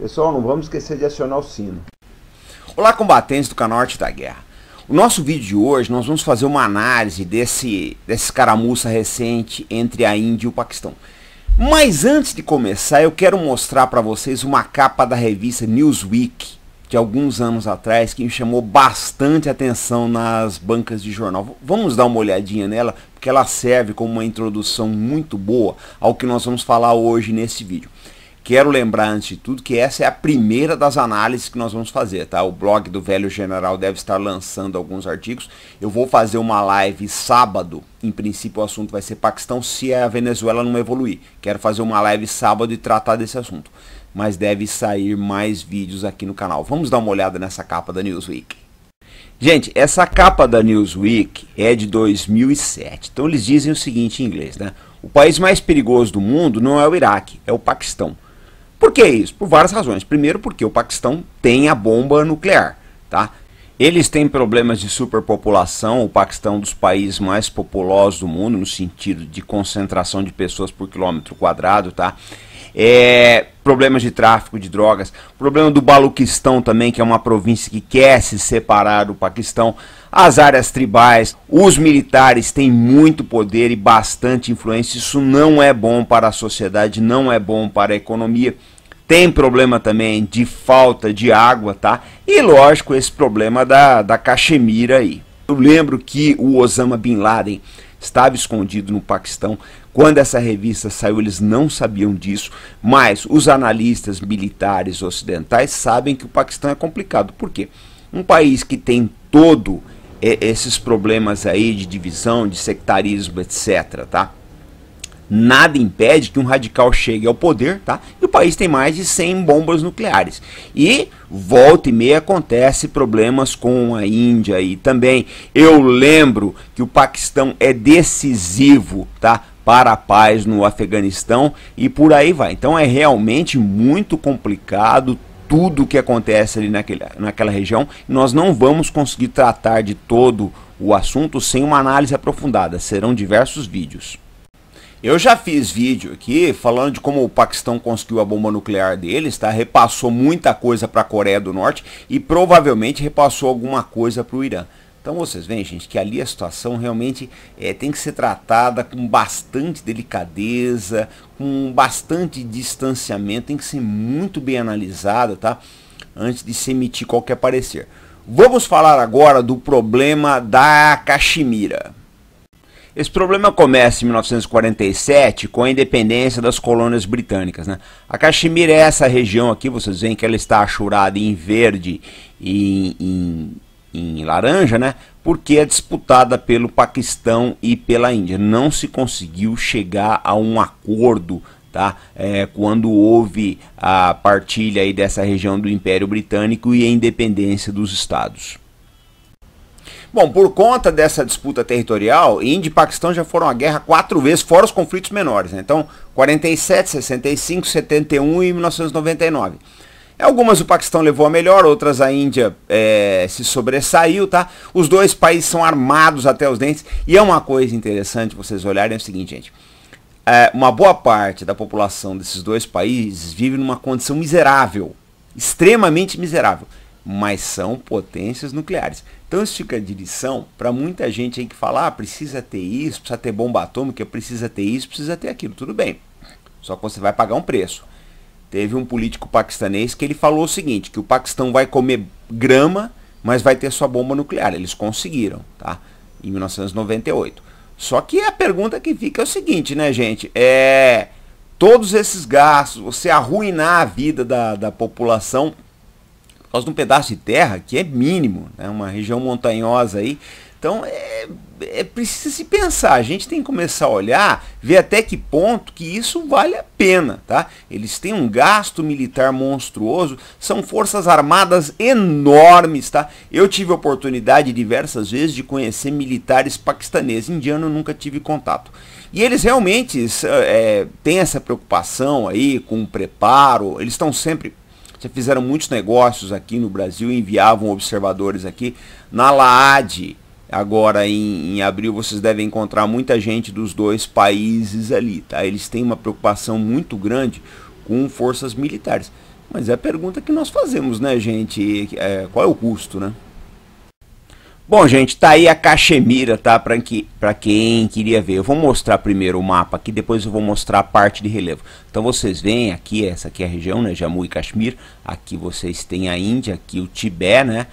Pessoal, não vamos esquecer de acionar o sino. Olá, combatentes do Canorte da Guerra. O nosso vídeo de hoje, nós vamos fazer uma análise desse, desse escaramuça recente entre a Índia e o Paquistão. Mas antes de começar, eu quero mostrar para vocês uma capa da revista Newsweek, de alguns anos atrás, que me chamou bastante atenção nas bancas de jornal. Vamos dar uma olhadinha nela, porque ela serve como uma introdução muito boa ao que nós vamos falar hoje nesse vídeo. Quero lembrar antes de tudo que essa é a primeira das análises que nós vamos fazer, tá? O blog do Velho General deve estar lançando alguns artigos. Eu vou fazer uma live sábado. Em princípio o assunto vai ser Paquistão se a Venezuela não evoluir. Quero fazer uma live sábado e tratar desse assunto. Mas deve sair mais vídeos aqui no canal. Vamos dar uma olhada nessa capa da Newsweek. Gente, essa capa da Newsweek é de 2007. Então eles dizem o seguinte em inglês, né? O país mais perigoso do mundo não é o Iraque, é o Paquistão. Por que isso? Por várias razões. Primeiro, porque o Paquistão tem a bomba nuclear, tá? Eles têm problemas de superpopulação, o Paquistão é um dos países mais populosos do mundo, no sentido de concentração de pessoas por quilômetro quadrado, tá? É, problemas de tráfico de drogas, problema do Baluquistão também, que é uma província que quer se separar do Paquistão, as áreas tribais, os militares têm muito poder e bastante influência, isso não é bom para a sociedade, não é bom para a economia tem problema também de falta de água, tá? E lógico, esse problema da, da Caxemira aí. Eu lembro que o Osama Bin Laden estava escondido no Paquistão. Quando essa revista saiu, eles não sabiam disso, mas os analistas militares ocidentais sabem que o Paquistão é complicado. Por quê? Um país que tem todo é, esses problemas aí de divisão, de sectarismo, etc, tá? nada impede que um radical chegue ao poder, tá? E o país tem mais de 100 bombas nucleares. E volta e meia acontece problemas com a Índia e também. Eu lembro que o Paquistão é decisivo, tá? para a paz no Afeganistão e por aí vai. Então é realmente muito complicado tudo o que acontece ali naquele, naquela região. Nós não vamos conseguir tratar de todo o assunto sem uma análise aprofundada. Serão diversos vídeos. Eu já fiz vídeo aqui falando de como o Paquistão conseguiu a bomba nuclear deles, tá? Repassou muita coisa para a Coreia do Norte e provavelmente repassou alguma coisa para o Irã. Então vocês veem, gente, que ali a situação realmente é, tem que ser tratada com bastante delicadeza, com bastante distanciamento, tem que ser muito bem analisada, tá? Antes de se emitir qualquer parecer. Vamos falar agora do problema da Caxemira. Esse problema começa em 1947 com a independência das colônias britânicas. Né? A Caxemira é essa região aqui, vocês veem que ela está achurada em verde e em, em, em laranja, né? porque é disputada pelo Paquistão e pela Índia. Não se conseguiu chegar a um acordo tá? É, quando houve a partilha aí dessa região do Império Britânico e a independência dos estados. Bom, por conta dessa disputa territorial, Índia e Paquistão já foram à guerra quatro vezes, fora os conflitos menores. Né? Então, 47, 65, 71 e 1999. Algumas o Paquistão levou a melhor, outras a Índia é, se sobressaiu, tá? Os dois países são armados até os dentes. E é uma coisa interessante vocês olharem é o seguinte, gente. É, uma boa parte da população desses dois países vive numa condição miserável. Extremamente miserável mas são potências nucleares. Então isso fica de lição para muita gente aí que fala, ah, precisa ter isso, precisa ter bomba atômica, precisa ter isso, precisa ter aquilo. Tudo bem, só que você vai pagar um preço. Teve um político paquistanês que ele falou o seguinte, que o Paquistão vai comer grama, mas vai ter sua bomba nuclear. Eles conseguiram, tá? Em 1998. Só que a pergunta que fica é o seguinte, né, gente? É todos esses gastos, você arruinar a vida da, da população por causa de um pedaço de terra que é mínimo, né? uma região montanhosa aí. Então é, é precisa se pensar, a gente tem que começar a olhar, ver até que ponto que isso vale a pena, tá? Eles têm um gasto militar monstruoso, são forças armadas enormes, tá? Eu tive oportunidade diversas vezes de conhecer militares paquistaneses, indiano nunca tive contato. E eles realmente é, têm essa preocupação aí com o preparo, eles estão sempre já fizeram muitos negócios aqui no Brasil, enviavam observadores aqui. Na LAAD, agora em, em, abril, vocês devem encontrar muita gente dos dois países ali, tá? Eles têm uma preocupação muito grande com forças militares. Mas é a pergunta que nós fazemos, né, gente? É, qual é o custo, né? Bom, gente, tá aí a Caxemira, tá? Pra, que, pra quem queria ver. Eu vou mostrar primeiro o mapa aqui, depois eu vou mostrar a parte de relevo. Então vocês veem aqui, essa aqui é a região, né? Jammu e Kashmir. Aqui vocês têm a Índia, aqui o Tibete, né?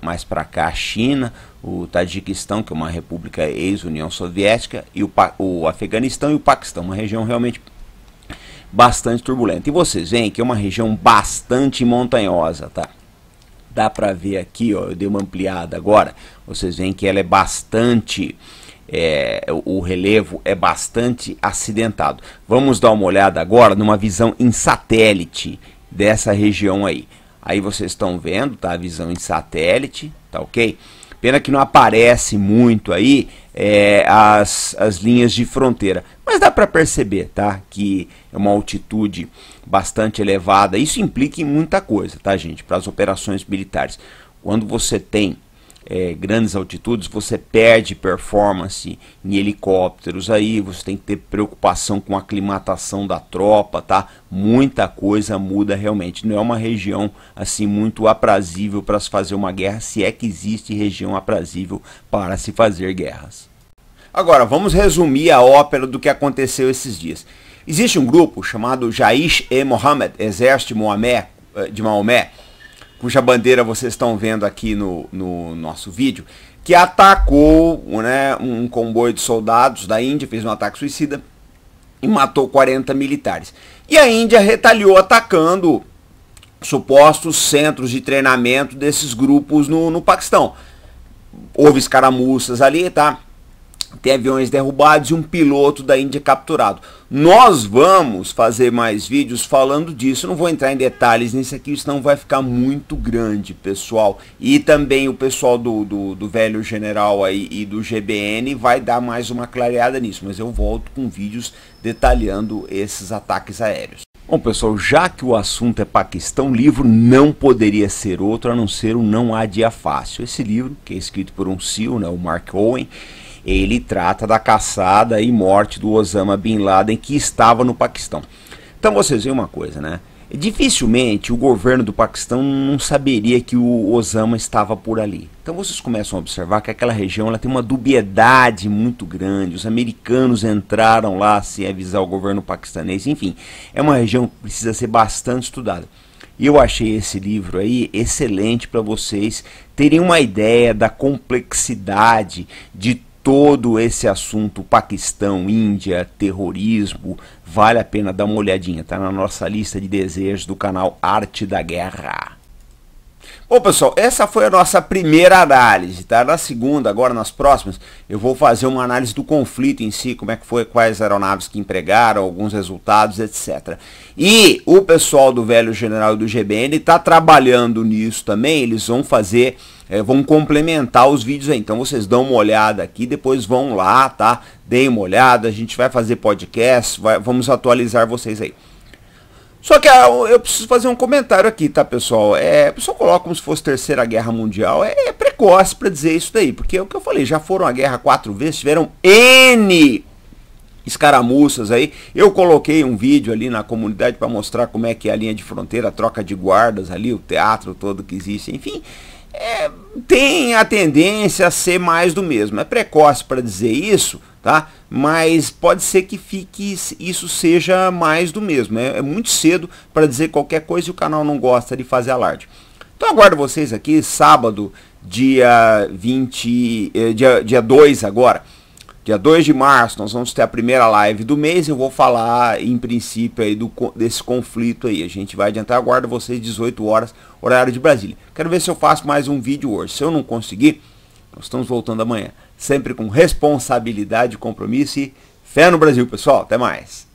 mais para cá a China, o Tajiquistão, que é uma república ex-União Soviética, e o, o, Afeganistão e o Paquistão, uma região realmente bastante turbulenta. E vocês veem que é uma região bastante montanhosa, tá? dá para ver aqui, ó, eu dei uma ampliada agora, vocês veem que ela é bastante, é, o relevo é bastante acidentado. Vamos dar uma olhada agora numa visão em satélite dessa região aí. Aí vocês estão vendo, tá? A visão em satélite, tá ok? Pena que não aparece muito aí é, as, as linhas de fronteira. Mas dá para perceber, tá? Que é uma altitude bastante elevada. Isso implica em muita coisa, tá, gente? Para as operações militares. Quando você tem é, grandes altitudes, você perde performance em helicópteros. Aí você tem que ter preocupação com a aclimatação da tropa, tá? Muita coisa muda realmente. Não é uma região assim muito aprazível para se fazer uma guerra, se é que existe região aprazível para se fazer guerras. Agora, vamos resumir a ópera do que aconteceu esses dias. Existe um grupo chamado Jaish e Mohammed, Exército de Maomé, eh, de Maomé cuja bandeira vocês estão vendo aqui no, no nosso vídeo, que atacou né, um comboio de soldados da Índia, fez um ataque suicida e matou 40 militares. E a Índia retaliou atacando supostos centros de treinamento desses grupos no, no Paquistão. Houve escaramuças ali, tá? tem aviões derrubados e um piloto da Índia capturado. Nós vamos fazer mais vídeos falando disso. Não vou entrar em detalhes nisso aqui, senão vai ficar muito grande, pessoal. E também o pessoal do, do, do Velho General aí e do GBN vai dar mais uma clareada nisso. Mas eu volto com vídeos detalhando esses ataques aéreos. Bom, pessoal, já que o assunto é Paquistão, livro não poderia ser outro a não ser o Não Há Dia Fácil. Esse livro, que é escrito por um CEO, né, o Mark Owen, ele trata da caçada e morte do Osama Bin Laden que estava no Paquistão. Então vocês veem uma coisa, né? Dificilmente o governo do Paquistão não saberia que o Osama estava por ali. Então vocês começam a observar que aquela região ela tem uma dubiedade muito grande. Os americanos entraram lá sem avisar o governo paquistanês. Enfim, é uma região que precisa ser bastante estudada. E eu achei esse livro aí excelente para vocês terem uma ideia da complexidade de todo esse assunto, Paquistão, Índia, terrorismo, vale a pena dar uma olhadinha, tá na nossa lista de desejos do canal Arte da Guerra. Bom pessoal, essa foi a nossa primeira análise, tá? Na segunda, agora nas próximas, eu vou fazer uma análise do conflito em si, como é que foi, quais aeronaves que empregaram, alguns resultados, etc. E o pessoal do Velho General e do GBN está trabalhando nisso também, eles vão fazer é, vão complementar os vídeos aí. Então vocês dão uma olhada aqui, depois vão lá, tá? Deem uma olhada, a gente vai fazer podcast, vai, vamos atualizar vocês aí. Só que ah, eu preciso fazer um comentário aqui, tá, pessoal? É, o pessoal coloca como se fosse Terceira Guerra Mundial. É, é precoce para dizer isso daí, porque é o que eu falei, já foram à guerra quatro vezes, tiveram N escaramuças aí. Eu coloquei um vídeo ali na comunidade para mostrar como é que é a linha de fronteira, a troca de guardas ali, o teatro todo que existe, enfim é, tem a tendência a ser mais do mesmo. É precoce para dizer isso, tá? Mas pode ser que fique isso seja mais do mesmo. É, é muito cedo para dizer qualquer coisa e o canal não gosta de fazer alarde. Então aguardo vocês aqui sábado, dia 20, eh, dia, dia 2 agora. Dia 2 de março nós vamos ter a primeira live do mês. Eu vou falar em princípio aí do, desse conflito aí. A gente vai adiantar. Aguardo vocês 18 horas, horário de Brasília. Quero ver se eu faço mais um vídeo hoje. Se eu não conseguir, nós estamos voltando amanhã. Sempre com responsabilidade, compromisso e fé no Brasil, pessoal. Até mais.